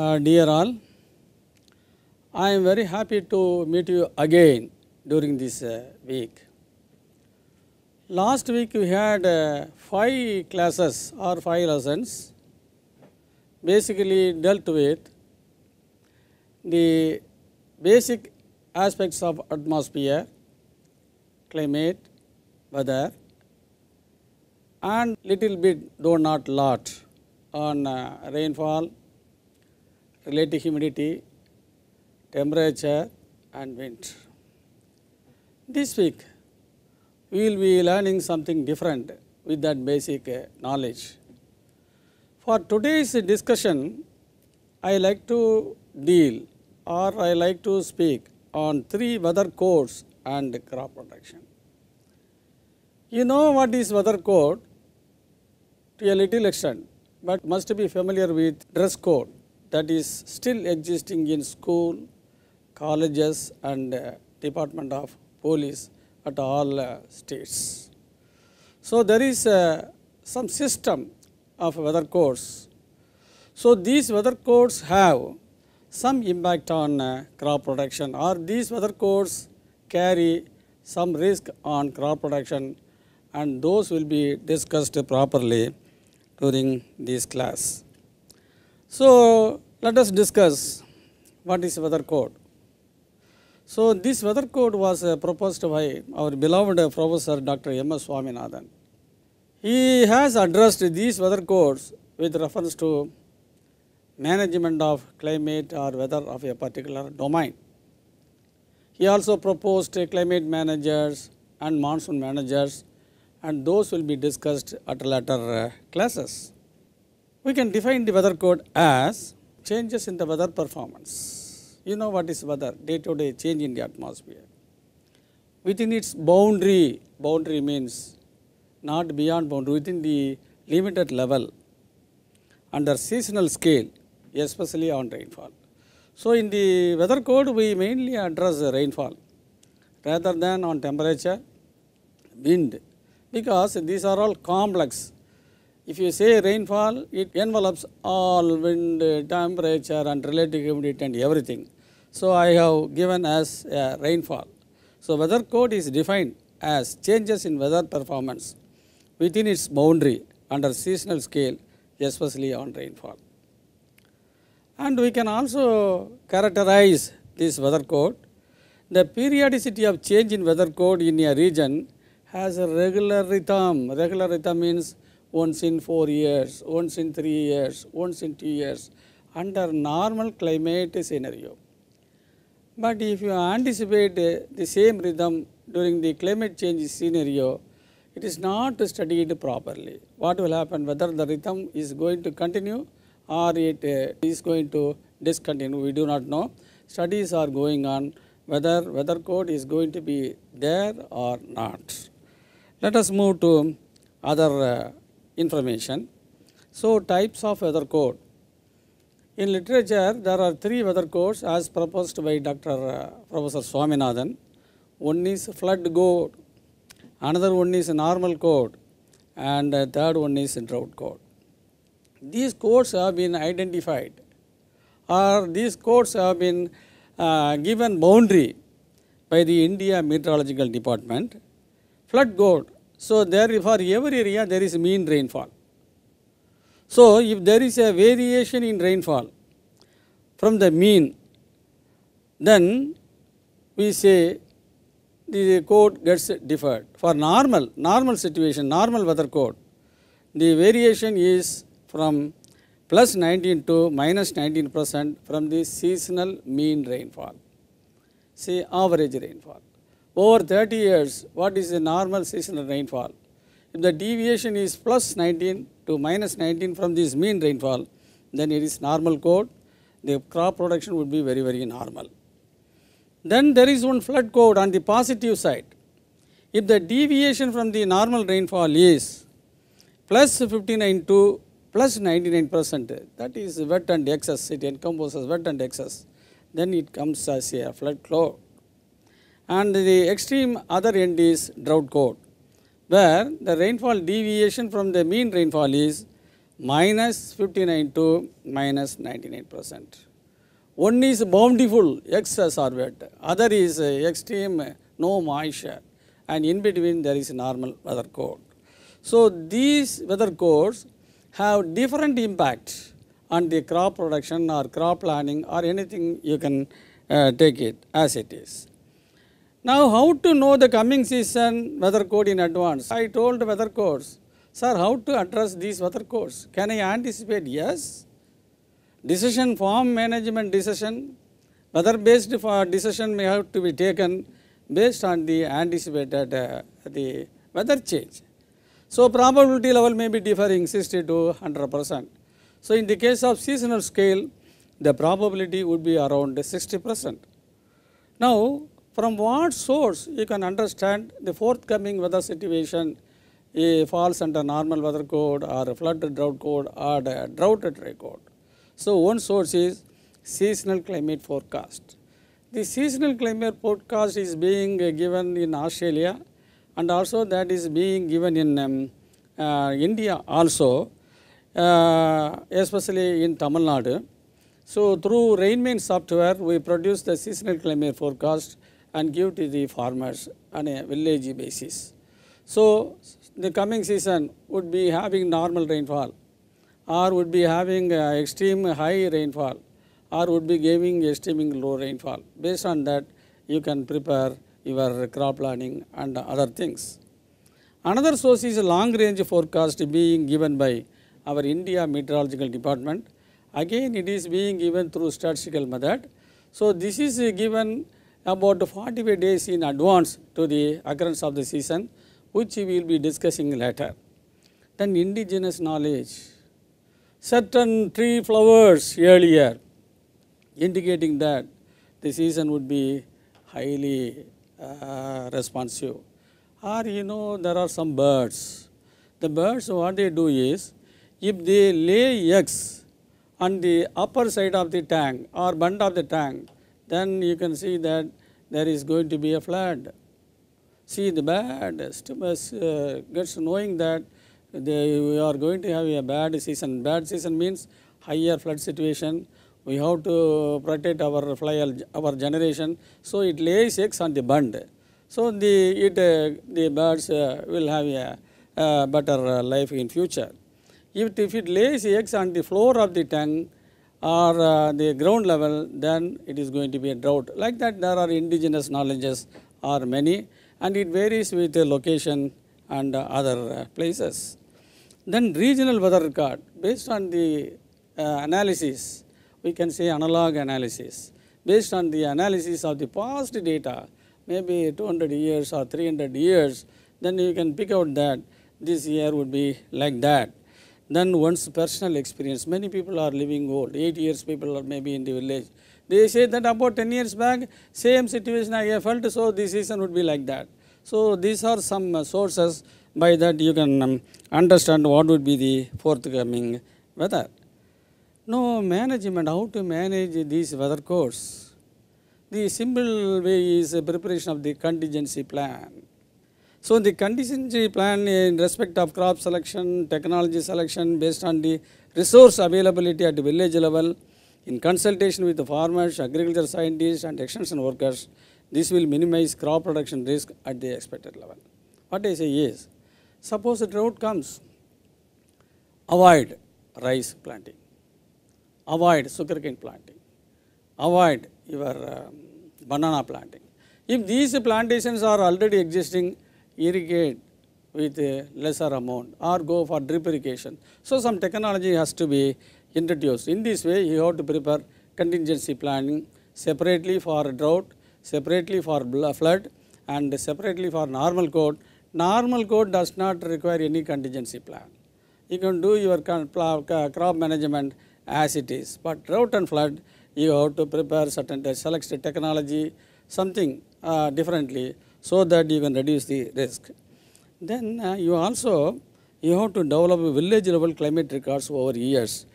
Uh, dear all, I am very happy to meet you again during this uh, week. Last week we had uh, five classes or five lessons basically dealt with the basic aspects of atmosphere, climate, weather and little bit though not lot on uh, rainfall, relative humidity, temperature and wind. This week we will be learning something different with that basic uh, knowledge. For today's discussion, I like to deal or I like to speak on three weather codes and crop protection. You know what is weather code to a little extent, but must be familiar with dress code that is still existing in school, colleges and uh, Department of Police at all uh, states. So, there is uh, some system of weather codes. So, these weather codes have some impact on crop production or these weather codes carry some risk on crop production and those will be discussed properly during this class. So, let us discuss what is weather code. So, this weather code was uh, proposed by our beloved professor Dr. M. S. Swaminathan. He has addressed these weather codes with reference to management of climate or weather of a particular domain. He also proposed climate managers and monsoon managers and those will be discussed at later uh, classes. We can define the weather code as changes in the weather performance. You know what is weather, day to day change in the atmosphere. Within its boundary, boundary means not beyond boundary, within the limited level under seasonal scale, especially on rainfall. So, in the weather code, we mainly address rainfall rather than on temperature, wind, because these are all complex if you say rainfall, it envelops all wind, temperature and relative humidity and everything. So I have given as rainfall. So weather code is defined as changes in weather performance within its boundary under seasonal scale, especially on rainfall. And we can also characterize this weather code. The periodicity of change in weather code in a region has a regular rhythm. Regular rhythm means once in four years, once in three years, once in two years under normal climate scenario. But if you anticipate the same rhythm during the climate change scenario, it is not studied properly. What will happen whether the rhythm is going to continue or it uh, is going to discontinue, we do not know. Studies are going on whether weather code is going to be there or not. Let us move to other uh, information. So, types of weather code. In literature, there are three weather codes as proposed by Dr. Uh, Professor Swaminathan. One is flood code, another one is normal code, and uh, third one is drought code. These codes have been identified, or these codes have been uh, given boundary by the India Meteorological Department. Flood code So, there for every area there is mean rainfall. So, if there is a variation in rainfall from the mean, then we say the code gets deferred. For normal, normal situation, normal weather code, the variation is from plus 19 to minus 19 percent from the seasonal mean rainfall, say average rainfall. over 30 years, what is the normal seasonal rainfall? If the deviation is plus 19 to minus 19 from this mean rainfall, then it is normal code. The crop production would be very, very normal. Then there is one flood code on the positive side. If the deviation from the normal rainfall is plus 59 to plus 99 percent, that is wet and excess, it encompasses wet and excess, then it comes as a flood code and the extreme other end is drought code where the rainfall deviation from the mean rainfall is minus 59 to minus 99 percent. One is bountiful excess orbit, other is uh, extreme no moisture and in between there is normal weather code. So, these weather codes have different impact on the crop production or crop planning or anything you can uh, take it as it is. Now, how to know the coming season weather code in advance? I told weather codes, sir, how to address these weather codes? Can I anticipate? Yes. Decision form management decision, weather based for decision may have to be taken based on the anticipated uh, the weather change. So, probability level may be differing 60 to 100 percent. So, in the case of seasonal scale, the probability would be around 60 percent. Now, from what source you can understand the forthcoming weather situation it falls under normal weather code or a flood drought code or a drought record. So one source is seasonal climate forecast. The seasonal climate forecast is being given in Australia and also that is being given in um, uh, India also, uh, especially in Tamil Nadu. So through Rainman software, we produce the seasonal climate forecast and give to the farmers on a village basis. So, the coming season would be having normal rainfall or would be having uh, extreme high rainfall or would be giving extreme low rainfall. Based on that, you can prepare your crop planning and other things. Another source is long range forecast being given by our India Meteorological Department. Again, it is being given through statistical method. So, this is given about 45 days in advance to the occurrence of the season which we will be discussing later. Then indigenous knowledge, certain tree flowers earlier indicating that the season would be highly uh, responsive or you know there are some birds. The birds what they do is if they lay eggs on the upper side of the tank or bund of the tank then you can see that there is going to be a flood. See the bad stomachs uh, gets knowing that they, we are going to have a bad season. Bad season means higher flood situation. We have to protect our fly, our generation. So it lays eggs on the bund. So the it uh, the birds uh, will have a uh, better life in future. If, if it lays eggs on the floor of the tank, or uh, the ground level, then it is going to be a drought. Like that, there are indigenous knowledges are many and it varies with the location and uh, other uh, places. Then regional weather card, based on the uh, analysis, we can say analog analysis. Based on the analysis of the past data, maybe 200 years or 300 years, then you can pick out that this year would be like that then one's personal experience. Many people are living old, 8 years people are maybe in the village. They say that about 10 years back, same situation I felt, so this season would be like that. So these are some uh, sources by that you can um, understand what would be the forthcoming weather. No management, how to manage these weather course. The simple way is preparation of the contingency plan. So the contingency plan in respect of crop selection, technology selection based on the resource availability at the village level in consultation with the farmers, agriculture scientists and extension workers, this will minimize crop production risk at the expected level. What I say is, suppose a drought comes, avoid rice planting, avoid sugarcane planting, avoid your um, banana planting. If these plantations are already existing, irrigate with a lesser amount or go for drip irrigation. So, some technology has to be introduced. In this way, you have to prepare contingency planning separately for drought, separately for flood and separately for normal code. Normal code does not require any contingency plan. You can do your crop management as it is, but drought and flood you have to prepare certain select technology something uh, differently so that you can reduce the risk. Then uh, you also you have to develop village level climate records over years.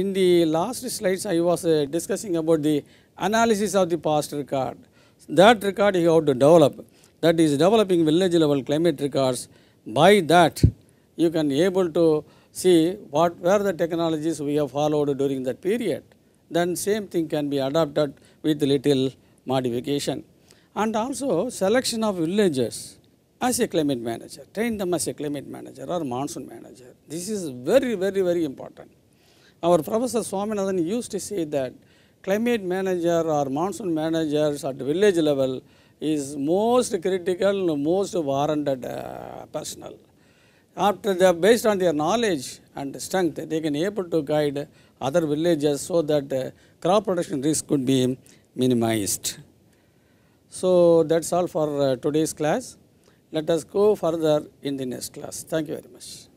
In the last slides I was uh, discussing about the analysis of the past record. That record you have to develop that is developing village level climate records by that you can able to see what were the technologies we have followed during that period then same thing can be adapted with little modification and also selection of villagers as a climate manager, train them as a climate manager or monsoon manager. This is very, very, very important. Our Professor Swaminathan used to say that climate manager or monsoon managers at village level is most critical, most warranted uh, personnel. After they are based on their knowledge and strength, they can able to guide other villages so that uh, crop production risk could be minimized. So, that is all for uh, today's class. Let us go further in the next class. Thank you very much.